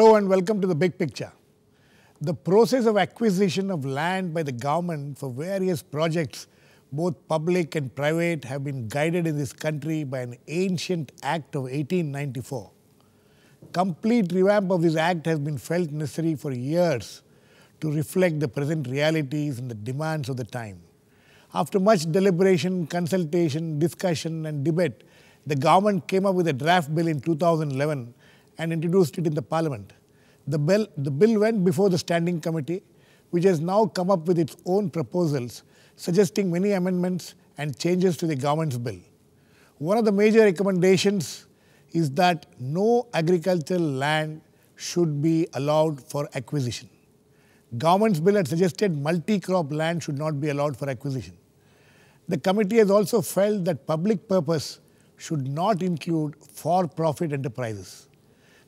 Hello and welcome to the big picture. The process of acquisition of land by the government for various projects, both public and private, have been guided in this country by an ancient act of 1894. Complete revamp of this act has been felt necessary for years to reflect the present realities and the demands of the time. After much deliberation, consultation, discussion and debate, the government came up with a draft bill in 2011 and introduced it in the parliament. The bill, the bill went before the standing committee, which has now come up with its own proposals, suggesting many amendments and changes to the government's bill. One of the major recommendations is that no agricultural land should be allowed for acquisition. Government's bill had suggested multi-crop land should not be allowed for acquisition. The committee has also felt that public purpose should not include for-profit enterprises.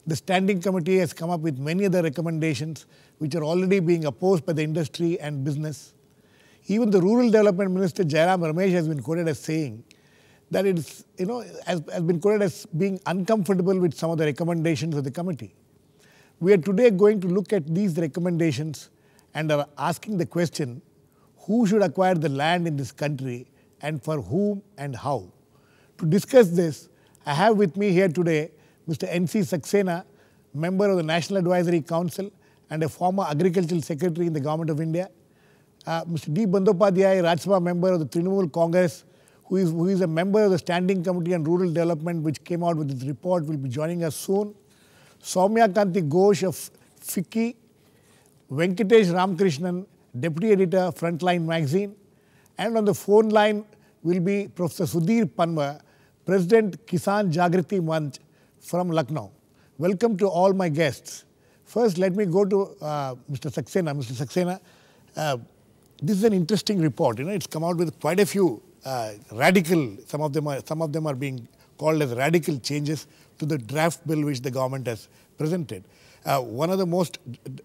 The standing committee has come up with many other recommendations which are already being opposed by the industry and business. Even the rural development minister Jairam Ramesh has been quoted as saying that it's, you know, has, has been quoted as being uncomfortable with some of the recommendations of the committee. We are today going to look at these recommendations and are asking the question, who should acquire the land in this country and for whom and how? To discuss this, I have with me here today Mr. N.C. Saxena, member of the National Advisory Council and a former Agricultural Secretary in the Government of India. Uh, Mr. D. Bandopadhyay, Rajya Sabha member of the Trinamool Congress, who is, who is a member of the Standing Committee on Rural Development, which came out with its report, will be joining us soon. Soumya Kanti Ghosh of FICCI, Venkatesh Ramkrishnan, Deputy Editor, Frontline Magazine. And on the phone line will be Professor Sudhir Panwa, President Kisan Jagriti Manch, from Lucknow. Welcome to all my guests. First, let me go to uh, Mr. Saxena. Mr. Saxena, uh, this is an interesting report. You know, it's come out with quite a few uh, radical. Some of them are some of them are being called as radical changes to the draft bill which the government has presented. Uh, one of the most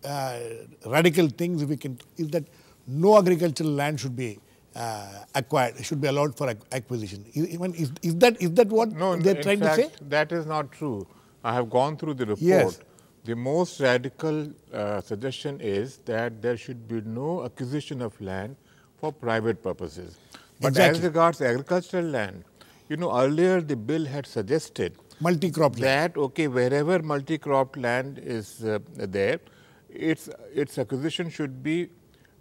uh, radical things we can is that no agricultural land should be uh, acquired should be allowed for acquisition. Even is, is that is that what no, they're trying fact, to say? That is not true. I have gone through the report. Yes. The most radical uh, suggestion is that there should be no acquisition of land for private purposes. But exactly. as regards agricultural land, you know, earlier the bill had suggested multi that land. okay, wherever multi-crop land is uh, there, its its acquisition should be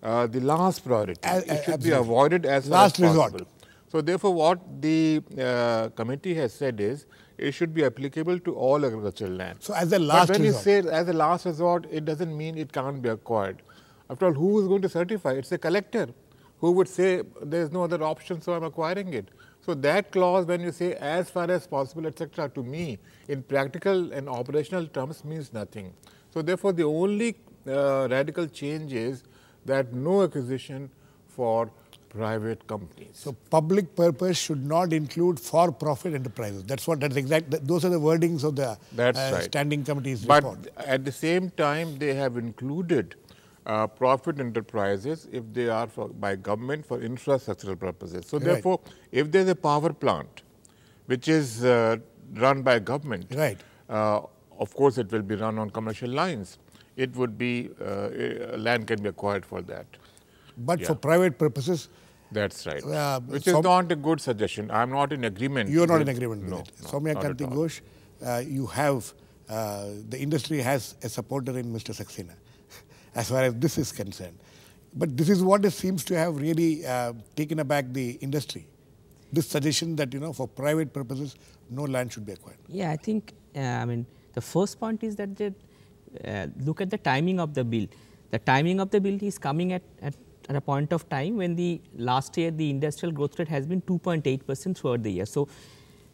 uh, the last priority. As, it should absolutely. be avoided as last resort. So therefore, what the uh, committee has said is it should be applicable to all agricultural land. So as a last but when resort. you say as a last resort, it doesn't mean it can't be acquired. After all, who is going to certify? It's a collector who would say there is no other option, so I'm acquiring it. So that clause, when you say as far as possible, etc., to me, in practical and operational terms, means nothing. So therefore, the only uh, radical change is that no acquisition for private companies. So public purpose should not include for-profit enterprises. That's what, that's exact, those are the wordings of the that's uh, right. standing committee's but report. But at the same time, they have included uh, profit enterprises if they are for, by government for infrastructural purposes. So right. therefore, if there's a power plant which is uh, run by government, right. Uh, of course it will be run on commercial lines it would be, uh, eh, land can be acquired for that. But yeah. for private purposes? That's right. Uh, Which is not a good suggestion. I'm not in agreement. You're not in agreement no, with it. No, Somya Kanti Ghosh, uh, you have, uh, the industry has a supporter in Mr. Saxena, as far as this is concerned. But this is what seems to have really uh, taken aback the industry this suggestion that you know for private purposes no land should be acquired yeah i think uh, i mean the first point is that the uh, look at the timing of the bill. The timing of the bill is coming at, at, at a point of time when the last year the industrial growth rate has been 2.8 percent throughout the year. So,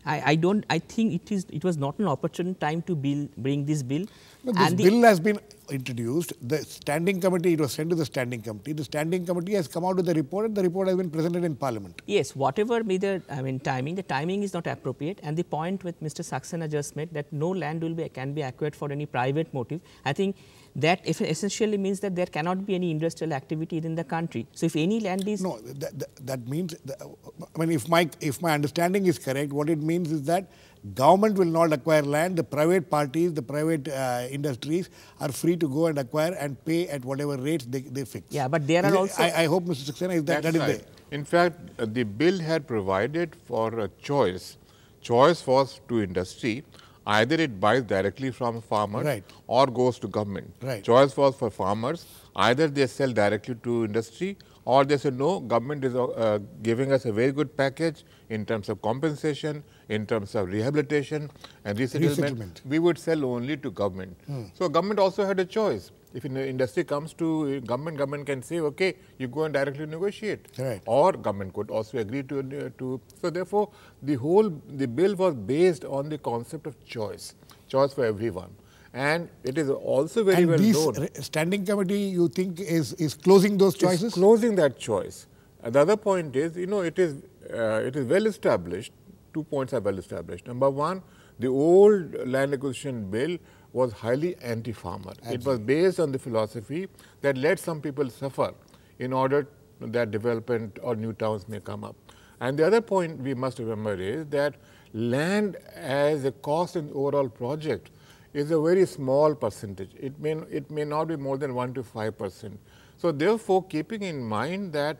I, I, don't. I think it is. It was not an opportune time to bill, bring this bill. No, this bill has been introduced. The standing committee. It was sent to the standing committee. The standing committee has come out with the report, and the report has been presented in Parliament. Yes. Whatever be the, I mean, timing. The timing is not appropriate. And the point with Mr. Saxena just made that no land will be can be acquired for any private motive. I think that essentially means that there cannot be any industrial activity in the country. So if any land is no, that, that, that means I mean if my if my understanding is correct, what it means is that government will not acquire land. The private parties, the private uh, industries are free to go and acquire and pay at whatever rates they, they fix. Yeah, but there is are it, also. I, I, hope Mr. Saxena is that, that is right. there. In fact, the bill had provided for a choice. Choice was to industry either it buys directly from farmers right. or goes to government. Right. Choice was for farmers, either they sell directly to industry or they say no, government is uh, giving us a very good package in terms of compensation, in terms of rehabilitation and resettlement. resettlement. We would sell only to government. Hmm. So government also had a choice if an industry comes to eh, government, government can say, okay, you go and directly negotiate. Right. Or government could also agree to, uh, to. So therefore, the whole, the bill was based on the concept of choice, choice for everyone. And it is also very and well this known. standing committee, you think, is, is closing those choices? It's closing that choice. And uh, the other point is, you know, it is, uh, it is well established. Two points are well established. Number one, the old land acquisition bill was highly anti-farmer. It was based on the philosophy that let some people suffer in order that development or new towns may come up. And the other point we must remember is that land as a cost in overall project is a very small percentage. It may, it may not be more than 1 to 5 percent. So therefore, keeping in mind that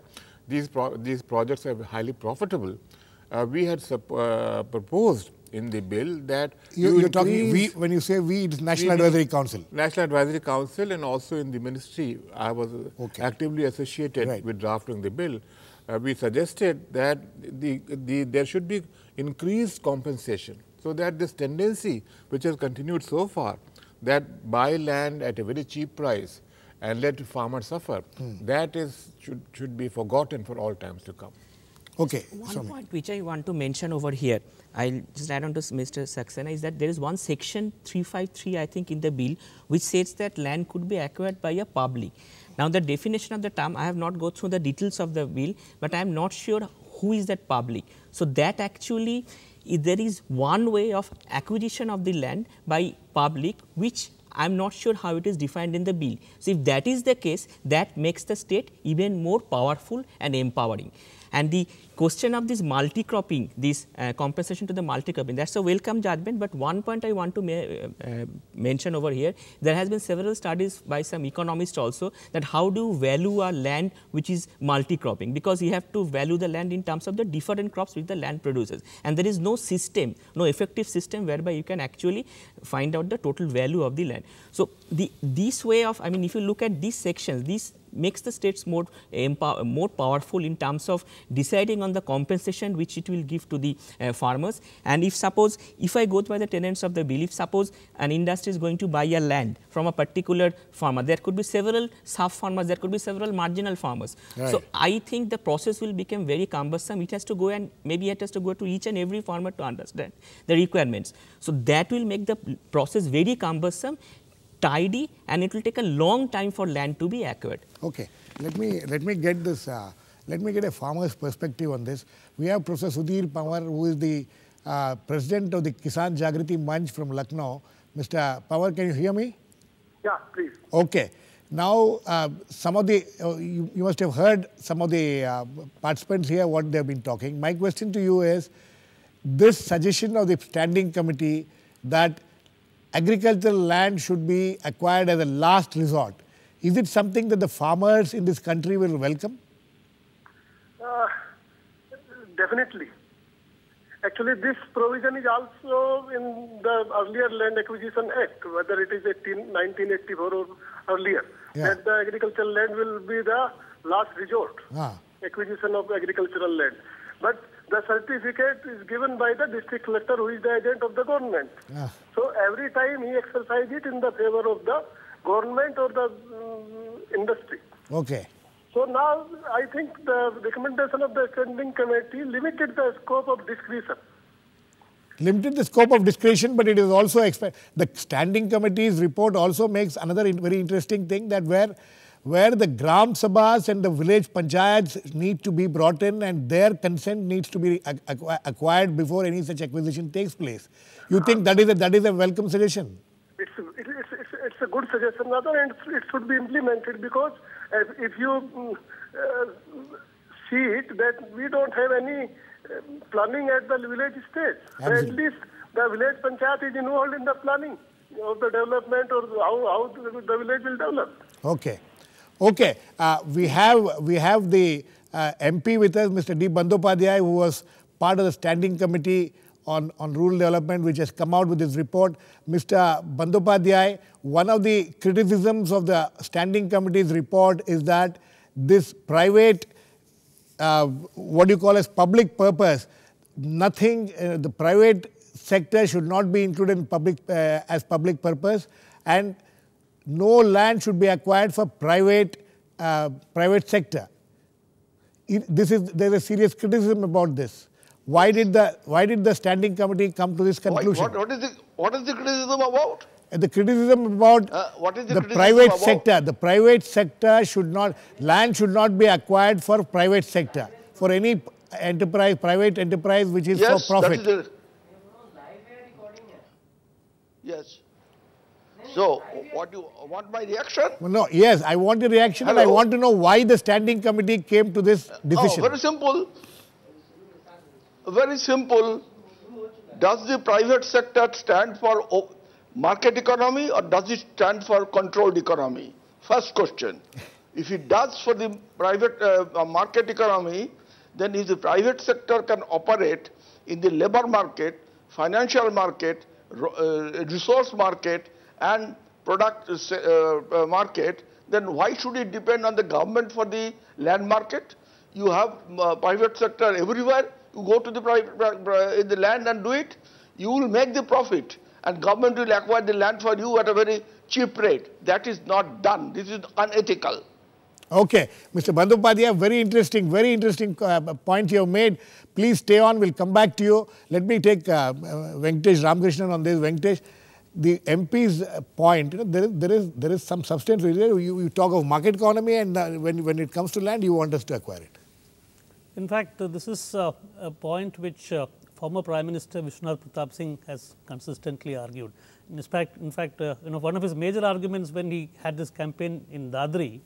these, pro these projects are highly profitable, uh, we had uh, proposed in the bill that you, you are talking we when you say we it's National Advisory Council. National Advisory Council and also in the ministry I was okay. actively associated right. with drafting the bill. Uh, we suggested that the, the there should be increased compensation so that this tendency which has continued so far that buy land at a very cheap price and let farmers suffer mm. that is should should be forgotten for all times to come. Okay. One point which I want to mention over here, I'll just add on to Mr. Saxena, is that there is one section 353, I think, in the bill which says that land could be acquired by a public. Now, the definition of the term, I have not gone through the details of the bill, but I am not sure who is that public. So, that actually, there is one way of acquisition of the land by public, which I am not sure how it is defined in the bill. So, if that is the case, that makes the state even more powerful and empowering. And the question of this multi-cropping, this uh, compensation to the multi-cropping, that's a welcome judgment. But one point I want to uh, uh, mention over here, there has been several studies by some economists also that how do value our land which is multi-cropping because you have to value the land in terms of the different crops which the land produces. And there is no system, no effective system whereby you can actually find out the total value of the land. So, the, this way of, I mean, if you look at these sections, these makes the states more, empower, more powerful in terms of deciding on the compensation which it will give to the uh, farmers. And if suppose, if I go by the tenets of the belief, suppose an industry is going to buy a land from a particular farmer, there could be several sub-farmers, there could be several marginal farmers. Right. So, I think the process will become very cumbersome. It has to go and maybe it has to go to each and every farmer to understand the requirements. So, that will make the process very cumbersome tidy and it will take a long time for land to be acquired. Okay, let me, let me get this, uh, let me get a farmer's perspective on this. We have Professor Sudhir Pawar who is the uh, president of the Kisan Jagriti Manch from Lucknow. Mr. Pawar, can you hear me? Yeah, please. Okay. Now, uh, some of the, uh, you, you, must have heard some of the uh, participants here what they've been talking. My question to you is, this suggestion of the standing committee that agricultural land should be acquired as a last resort. Is it something that the farmers in this country will welcome? Uh, definitely. Actually, this provision is also in the earlier Land Acquisition Act, whether it is 18, 1984 or earlier, yeah. that the agricultural land will be the last resort, ah. acquisition of agricultural land. But the certificate is given by the district collector who is the agent of the government. Yeah. So every time he exercises it in the favor of the government or the um, industry. Okay. So now I think the recommendation of the standing committee limited the scope of discretion. Limited the scope of discretion, but it is also the standing committee's report also makes another very interesting thing that where where the Gram Sabhas and the village panchayats need to be brought in and their consent needs to be acquired before any such acquisition takes place. You think that is a, that is a welcome suggestion? It's, it's, it's, it's a good suggestion, rather, and it should be implemented because if you uh, see it, that we don't have any uh, planning at the village stage. at least the village panchayat is involved in the planning of the development or how, how the village will develop. Okay. Okay, uh, we have we have the uh, MP with us, Mr. D. Bandopadhyay, who was part of the standing committee on, on rural development, which has come out with his report. Mr. Bandopadhyay, one of the criticisms of the standing committee's report is that this private, uh, what do you call as public purpose, nothing, uh, the private sector should not be included in public, uh, as public purpose and no land should be acquired for private, uh, private sector. It, this is, there's a serious criticism about this. Why did the, why did the standing committee come to this conclusion? What, what, is, the, what is the criticism about? Uh, the criticism about uh, the, the criticism private about? sector. The private sector should not, land should not be acquired for private sector, for any enterprise, private enterprise which is yes, for profit. Yes, Yes. So, what you want my reaction? Well, no, yes, I want the reaction Hello? and I want to know why the standing committee came to this oh, decision. Oh, very simple. Very simple. Does the private sector stand for market economy or does it stand for controlled economy? First question. if it does for the private uh, uh market economy, then if the private sector can operate in the labor market, financial market, uh, resource market, and product uh, uh, uh, market, then why should it depend on the government for the land market? You have uh, private sector everywhere. You go to the private uh, in the land and do it. You will make the profit, and government will acquire the land for you at a very cheap rate. That is not done. This is unethical. Okay, Mr. Bandopadhyay, very interesting, very interesting uh, you have made. Please stay on. We'll come back to you. Let me take uh, Venkatesh Ramakrishnan on this. Venkatesh the MP's point, you know, there, is, there, is, there is some substance. You, you talk of market economy and uh, when, when it comes to land, you want us to acquire it. In fact, uh, this is uh, a point which former Prime Minister Vishwanath Pratap Singh has consistently argued. In fact, in fact you know, one of his major arguments when he had this campaign in Dadri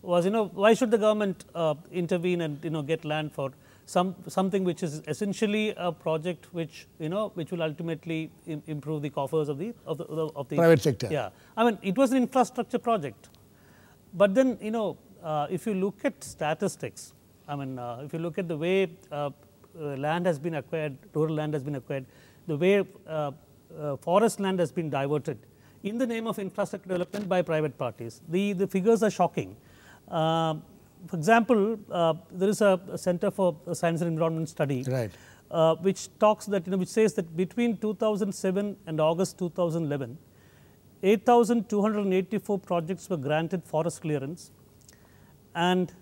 was, you know, why should the government intervene and, you know, get land for some something which is essentially a project which you know which will ultimately Im improve the coffers of the of the, of the private sector. Yeah, I mean it was an infrastructure project, but then you know uh, if you look at statistics, I mean uh, if you look at the way uh, uh land has been acquired, rural land has been acquired, the way uh, uh, forest land has been diverted in the name of infrastructure development by private parties, the the figures are shocking for example, uh, there is a, a, Center for Science and Environment Study, right. uh, which talks that you know, which says that between 2007 and August 2011, 8,284 projects were granted forest clearance, and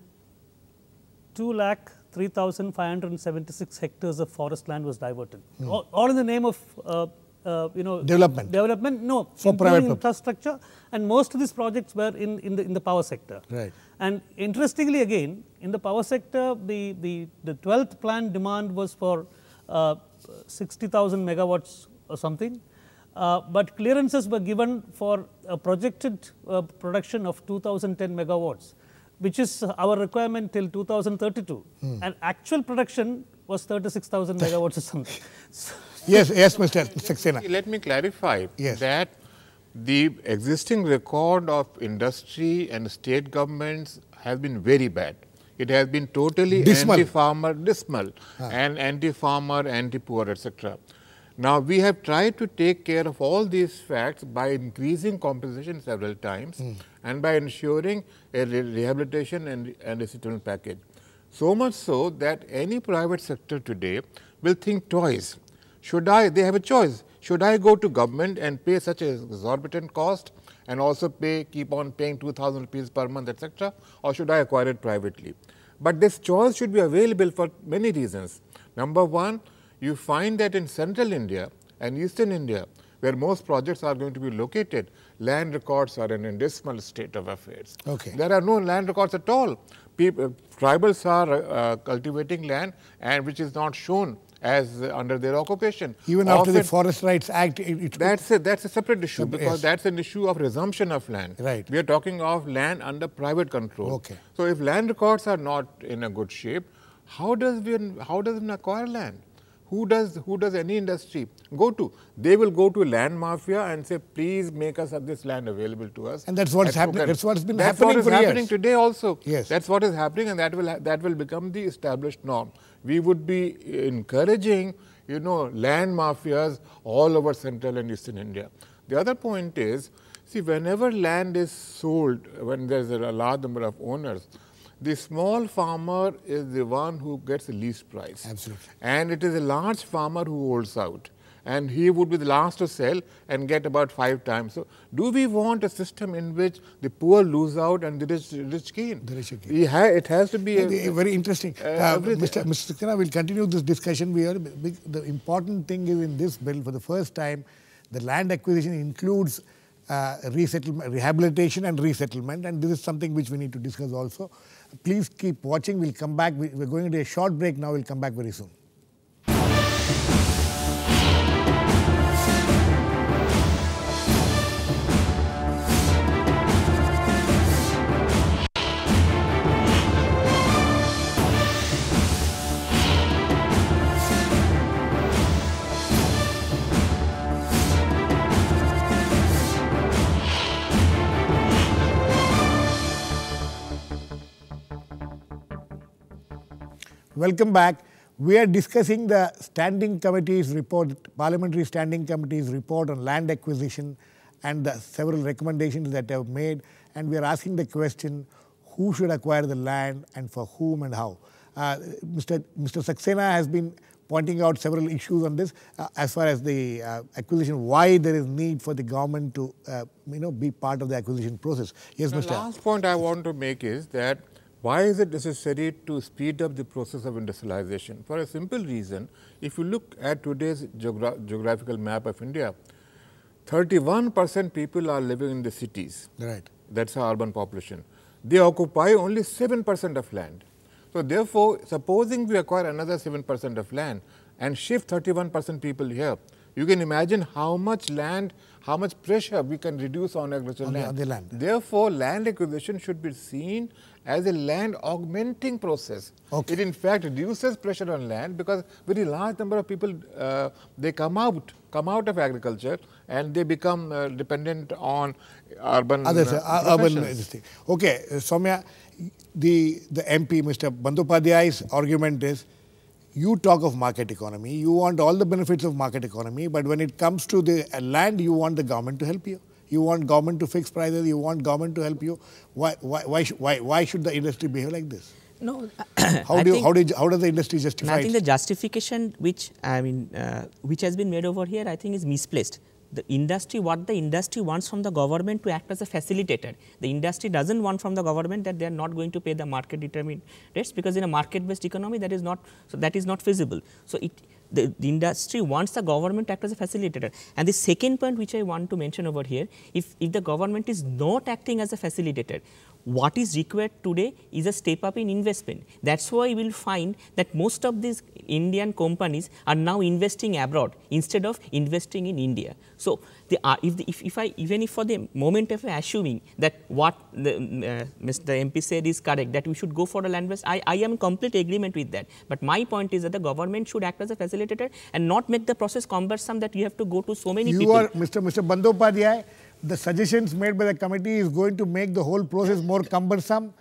2 lakh 3,576 hectares of forest land was diverted, mm. all, all, in the name of uh, uh, you know development development no for private infrastructure purpose. and most of these projects were in in the in the power sector right and interestingly again in the power sector the the the 12th plan demand was for uh, 60000 megawatts or something uh, but clearances were given for a projected uh, production of 2010 megawatts which is our requirement till 2032 hmm. and actual production was 36000 megawatts or something so, Yes, yes, Mr. Saxena. Let me clarify yes. that the existing record of industry and state governments has been very bad. It has been totally anti-farmer, dismal, ah. and anti-farmer, anti-poor, etc. Now, we have tried to take care of all these facts by increasing compensation several times mm. and by ensuring a re rehabilitation and, and resettlement package. So much so that any private sector today will think twice should I, they have a choice, should I go to government and pay such an exorbitant cost and also pay, keep on paying 2000 rupees per month, etc., or should I acquire it privately? But this choice should be available for many reasons. Number one, you find that in central India and eastern India, where most projects are going to be located, land records are in a dismal state of affairs. Okay. There are no land records at all. People, tribals are uh, cultivating land and which is not shown as uh, under their occupation. Even Often, after the Forest Rights Act, it, it that's a, that's a separate issue yes. because that's an issue of resumption of land. Right. We are talking of land under private control. Okay. So if land records are not in a good shape, how does we how does one acquire land? who does who does any industry go to? They will go to land mafia and say, please make us this land available to us. And that's what's happening. That's what's been that's happening what is happening years. today also. Yes. That's what is happening, and that will that will become the established norm. We would be encouraging, you know, land mafias all over central and eastern India. The other point is, see, whenever land is sold, when there's a large number of owners, the small farmer is the one who gets the least price. Absolutely. And it is a large farmer who holds out. And he would be the last to sell and get about five times. So, do we want a system in which the poor lose out and the rich, rich gain? The rich gain. Ha it has to be a, very interesting. Uh, uh, Mr. Mr. Sikana, we'll continue this discussion. We are the important thing is in this bill for the first time, the land acquisition includes uh, resettlement, rehabilitation, and resettlement, and this is something which we need to discuss also. Please keep watching. We'll come back. We're going to a short break now. We'll come back very soon. Welcome back. We are discussing the Standing Committee's report, Parliamentary Standing Committee's report on land acquisition and the several recommendations that have made. And we are asking the question, who should acquire the land and for whom and how? Uh, Mr. Mr. Saxena has been pointing out several issues on this uh, as far as the uh, acquisition, why there is need for the government to, uh, you know, be part of the acquisition process. Yes, the Mr. The last point I want to make is that why is it necessary to speed up the process of industrialization? For a simple reason, if you look at today's geogra geographical map of India, 31 percent people are living in the cities. Right. That's our urban population. They occupy only 7 percent of land. So, therefore, supposing we acquire another 7 percent of land and shift 31 percent people here, you can imagine how much land, how much pressure we can reduce on agricultural on land. The land. Therefore, land acquisition should be seen as a land augmenting process. Okay. It in fact reduces pressure on land because very large number of people, uh, they come out, come out of agriculture and they become uh, dependent on urban Other, uh, urban industry. Okay, Somya, the, the MP, Mr. Bandopadhyay's argument is, you talk of market economy, you want all the benefits of market economy, but when it comes to the land, you want the government to help you you want government to fix prices, you want government to help you. Why, why, why, why, why should the industry behave like this? No, how do you, how, did, how does the industry justify? I think the justification which I mean, uh, which has been made over here, I think is misplaced. The industry, what the industry wants from the government to act as a facilitator. The industry doesn't want from the government that they are not going to pay the market determined rates because in a market-based economy that is not so that is not feasible. So it the, the, industry wants the government to act as a facilitator. And the second point which I want to mention over here, if, if the government is not acting as a facilitator, what is required today is a step up in investment. That is why we will find that most of these Indian companies are now investing abroad instead of investing in India. So, the, uh, if, the, if, if, I even if for the moment of assuming that what the, uh, Mr. MP said is correct that we should go for a land base, I, I am in complete agreement with that. But my point is that the government should act as a facilitator and not make the process cumbersome that you have to go to so many you people. You are Mr. Mr. Bandopadhyay the suggestions made by the committee is going to make the whole process more cumbersome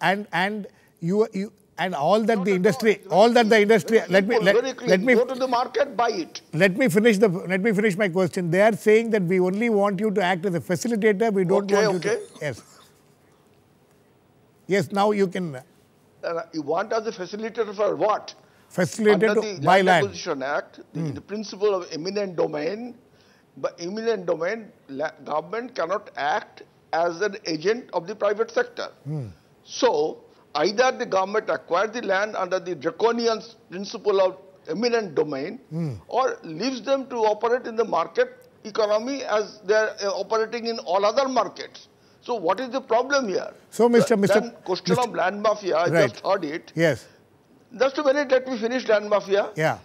and, and you, you and all that Not the industry, all. all that the industry. Very let simple, me let, let, me go to the market, buy it. Let me finish the. Let me finish my question. They are saying that we only want you to act as a facilitator. We don't okay, want okay. you. To, yes. Yes. Now you can. Uh, uh, you want as a facilitator for what? Facilitator Under to the buy Land Act, the, mm. the principle of eminent domain the eminent domain, government cannot act as an agent of the private sector. Hmm. So, either the government acquires the land under the draconian principle of eminent domain hmm. or leaves them to operate in the market economy as they are uh, operating in all other markets. So, what is the problem here? So, Mr. Uh, Mr. question Mr. of land mafia, I right. just heard it. Yes. Just a minute, let me finish land mafia. Yeah.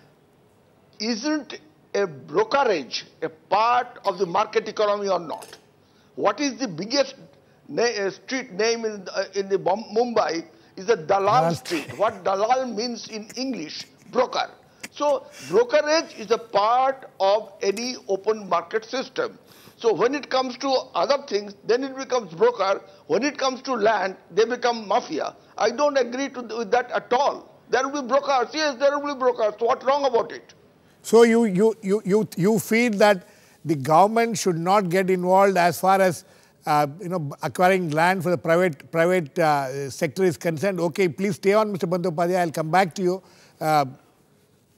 Isn't a brokerage a part of the market economy or not? What is the biggest na uh, street name in, uh, in the Mumbai is the Dalal Street. What Dalal means in English, broker. So brokerage is a part of any open market system. So when it comes to other things, then it becomes broker. When it comes to land, they become mafia. I don't agree to, with that at all. There will be brokers. Yes, there will be brokers. What's wrong about it? So you, you, you, you, you feel that the government should not get involved as far as uh, you know, acquiring land for the private private uh, sector is concerned. Okay, please stay on, Mr. Bandopadhyay. I'll come back to you. Uh,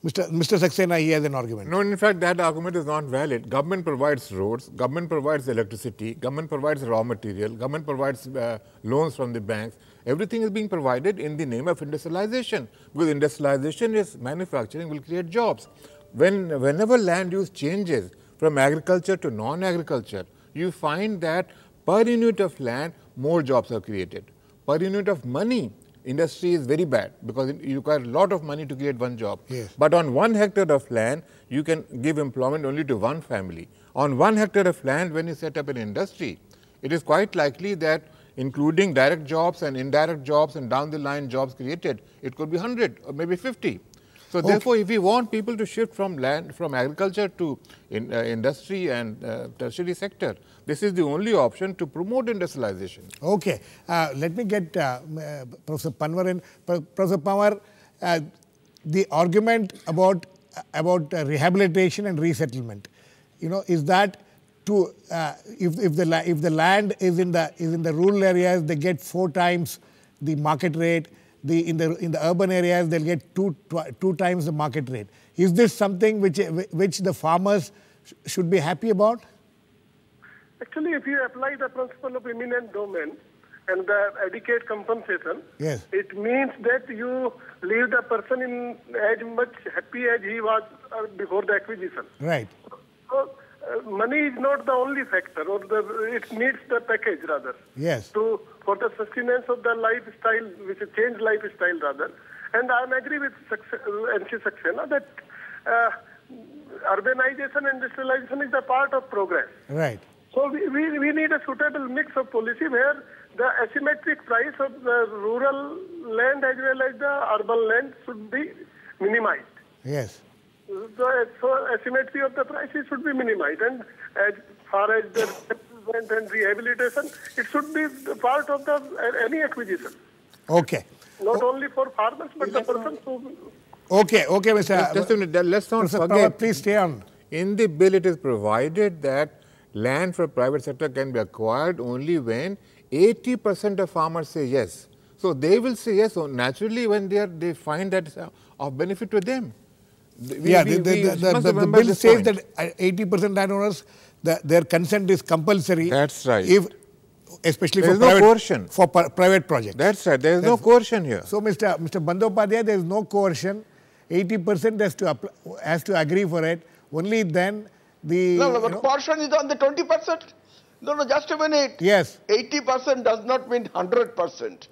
Mr. Mr. Saxena, he has an argument. No, in fact, that argument is not valid. Government provides roads, government provides electricity, government provides raw material, government provides uh, loans from the banks. Everything is being provided in the name of industrialization. With industrialization is manufacturing will create jobs. When, whenever land use changes from agriculture to non-agriculture, you find that per unit of land, more jobs are created. Per unit of money, industry is very bad because you require a lot of money to create one job. Yes. But on one hectare of land, you can give employment only to one family. On one hectare of land, when you set up an industry, it is quite likely that including direct jobs and indirect jobs and down the line jobs created, it could be 100 or maybe 50. So okay. therefore, if we want people to shift from land, from agriculture to in, uh, industry and uh, tertiary sector, this is the only option to promote industrialization. Okay. Uh, let me get uh, uh, Professor Panwar in. Professor Panwar, the argument about, uh, about rehabilitation and resettlement, you know, is that to, if, if, the if the land is in the, is in the rural areas, they get four times the market rate the, in, the, in the urban areas, they'll get two, two times the market rate. Is this something which, which the farmers sh should be happy about? Actually, if you apply the principle of eminent domain and the adequate compensation, yes. it means that you leave the person in as much happy as he was uh, before the acquisition. Right. So, money is not the only factor, or the, it needs the package rather. Yes. To for the sustenance of the lifestyle, which is change lifestyle rather. And I agree with MC Saxena that uh, urbanization and industrialization is a part of progress. Right. So we, we, we need a suitable mix of policy where the asymmetric price of the rural land as well as the urban land should be minimized. Yes. So asymmetry of the prices should be minimized. And as far as the development and rehabilitation, it should be part of the any acquisition. Okay. Not only for farmers, but the person who... Okay, okay, Mr. Just, a minute, let's not Professor forget. please stay on. In the bill, it is provided that land for private sector can be acquired only when 80% of farmers say yes. So they will say yes So naturally when they, are, they find that uh, of benefit to them. We, yeah, we, the, the, the, the bill says point. that 80% landowners, the, their consent is compulsory. That's right. If, especially there for, private, no coercion. for private projects. That's right. There is That's, no coercion here. So, Mr. Mr. Bandopadhyay, there is no coercion. 80% has to, apply, has to agree for it. Only then the... No, no, but coercion is on the 20%. No, no, just a minute. Yes. 80% does not mean 100%.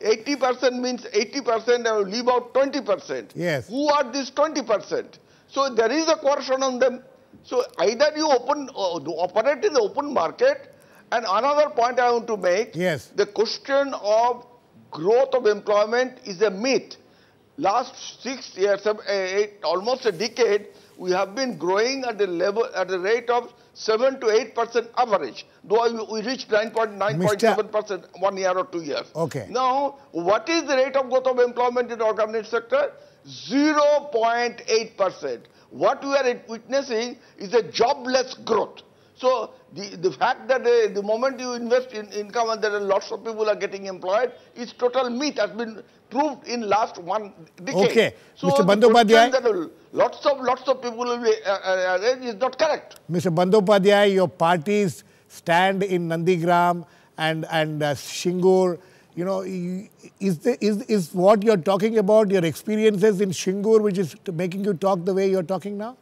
80% means 80% and leave out 20%. Yes. Who are these 20%? So there is a coercion on them. So either you open uh, operate in the open market and another point I want to make. Yes. The question of growth of employment is a myth. Last six years, eight, almost a decade, we have been growing at the level at the rate of 7 to 8 percent average, though we reached 9.9.7 percent one year or two years. Okay. Now, what is the rate of growth of employment in the government sector? 0.8 percent. What we are witnessing is a jobless growth. So the, the fact that uh, the moment you invest in income and there are lots of people are getting employed it's total myth has been proved in last one decade. Okay, so Mr. Bandopadhyay. Uh, lots of lots of people will be, uh, uh, uh is not correct. Mr. Bandopadhyay, your party's stand in Nandigram and and uh, Shingur, you know, is, the, is, is what you're talking about, your experiences in Shingur, which is making you talk the way you're talking now?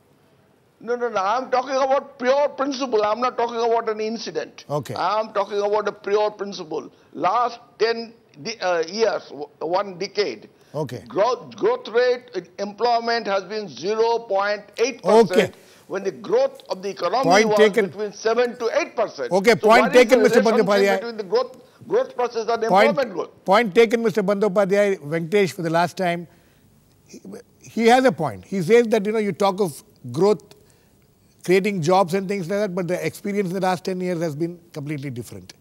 No, no, no. I'm talking about pure principle. I'm not talking about an incident. Okay. I'm talking about a pure principle. Last 10 uh, years, one decade. Okay. Growth, growth rate, employment has been 0.8%. Okay. When the growth of the economy point was taken. between 7 to 8%. Okay, so point taken, Mr. Bandopadhyay. Between the growth, growth process and point, employment growth. Point taken, Mr. Bandopadhyay. Venkatesh, for the last time, he, he has a point. He says that, you know, you talk of growth creating jobs and things like that, but the experience in the last 10 years has been completely different.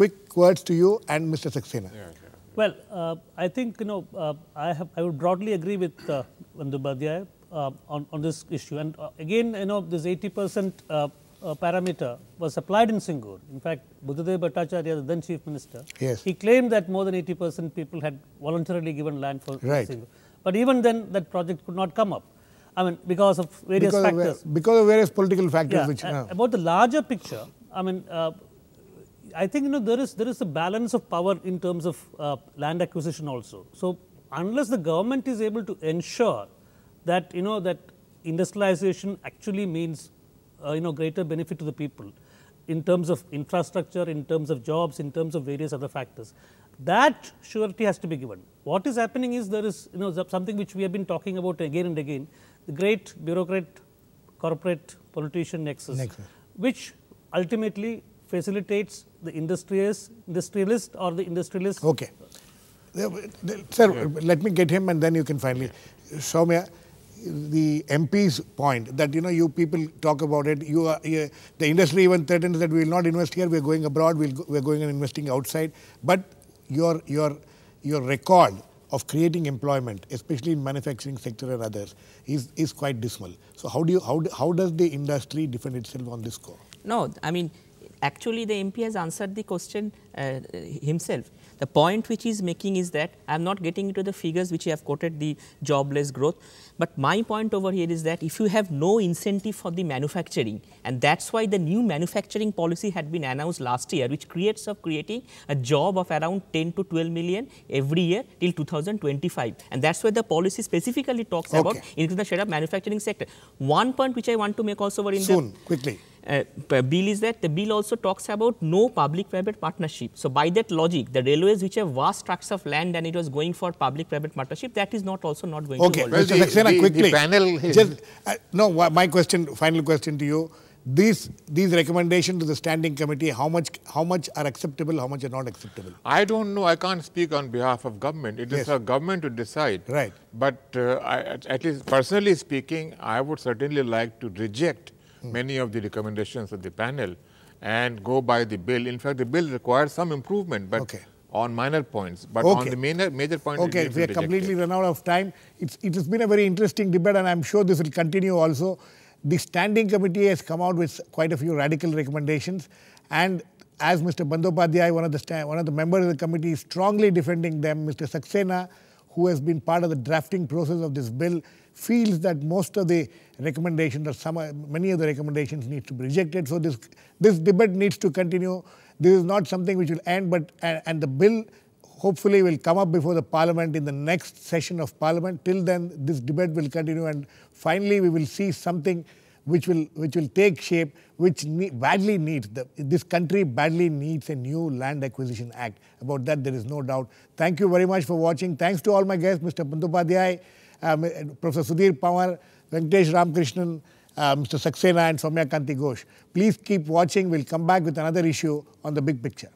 Quick words to you and Mr. Saxena. Yeah, okay. Well, uh, I think, you know, uh, I, have, I would broadly agree with uh, uh, on, on this issue. And uh, again, you know, this 80% uh, uh, parameter was applied in Singur. In fact, Buddhadev Bhattacharya, the then chief minister, yes. he claimed that more than 80% people had voluntarily given land for right. Singur. But even then, that project could not come up. I mean, because of various because factors. Of, because of various political factors. Yeah. Which, uh, about the larger picture, I mean, uh, I think you know there is there is a balance of power in terms of uh, land acquisition also. So unless the government is able to ensure that you know that industrialization actually means uh, you know greater benefit to the people in terms of infrastructure, in terms of jobs, in terms of various other factors, that surety has to be given. What is happening is there is you know something which we have been talking about again and again the great bureaucrat corporate politician nexus, nexus. which ultimately facilitates the industrious, industrialist or the industrialist. Okay. Sir, let me get him and then you can finally. show me the MP's point that, you know, you people talk about it. You, are, you The industry even threatens that we will not invest here. We are going abroad. we we are going and investing outside. But your, your, your record of creating employment, especially in manufacturing sector and others, is, is quite dismal. So how do you how, how does the industry defend itself on this score? No, I mean, actually the MP has answered the question uh, himself. The point which he is making is that I am not getting into the figures which you have quoted the jobless growth, but my point over here is that if you have no incentive for the manufacturing and that is why the new manufacturing policy had been announced last year which creates of creating a job of around 10 to 12 million every year till 2025 and that is why the policy specifically talks okay. about increasing the share of manufacturing sector. One point which I want to make also over in Soon, the… quickly. Uh, uh, bill is that the bill also talks about no public-private partnership. So by that logic, the railways which have vast tracts of land and it was going for public-private partnership, that is not also not going okay. to. Okay, Saxena, quickly. The panel just, uh, no, my question, final question to you. These these recommendations to the standing committee, how much how much are acceptable, how much are not acceptable? I don't know. I can't speak on behalf of government. It yes. is for government to decide. Right. But uh, I, at least personally speaking, I would certainly like to reject Hmm. many of the recommendations of the panel and go by the bill. In fact, the bill requires some improvement, but okay. on minor points. But okay. on the major, major point, okay, we are completely run out of time. It's, it has been a very interesting debate, and I'm sure this will continue also. The standing committee has come out with quite a few radical recommendations, and as Mr. Bandopadhyay, one of the one of the members of the committee, is strongly defending them. Mr. Saxena who has been part of the drafting process of this bill, feels that most of the recommendations or some, many of the recommendations need to be rejected. So this, this debate needs to continue. This is not something which will end, but and, and the bill hopefully will come up before the parliament in the next session of parliament. Till then, this debate will continue and finally we will see something which will, which will take shape, which ne badly needs, the, this country badly needs a new Land Acquisition Act. About that, there is no doubt. Thank you very much for watching. Thanks to all my guests, Mr. Pandupadhyay, um, Professor Sudhir Pawar, Venkatesh Ramkrishnan, uh, Mr. Saxena and Somya Kanti Ghosh. Please keep watching. We'll come back with another issue on the big picture.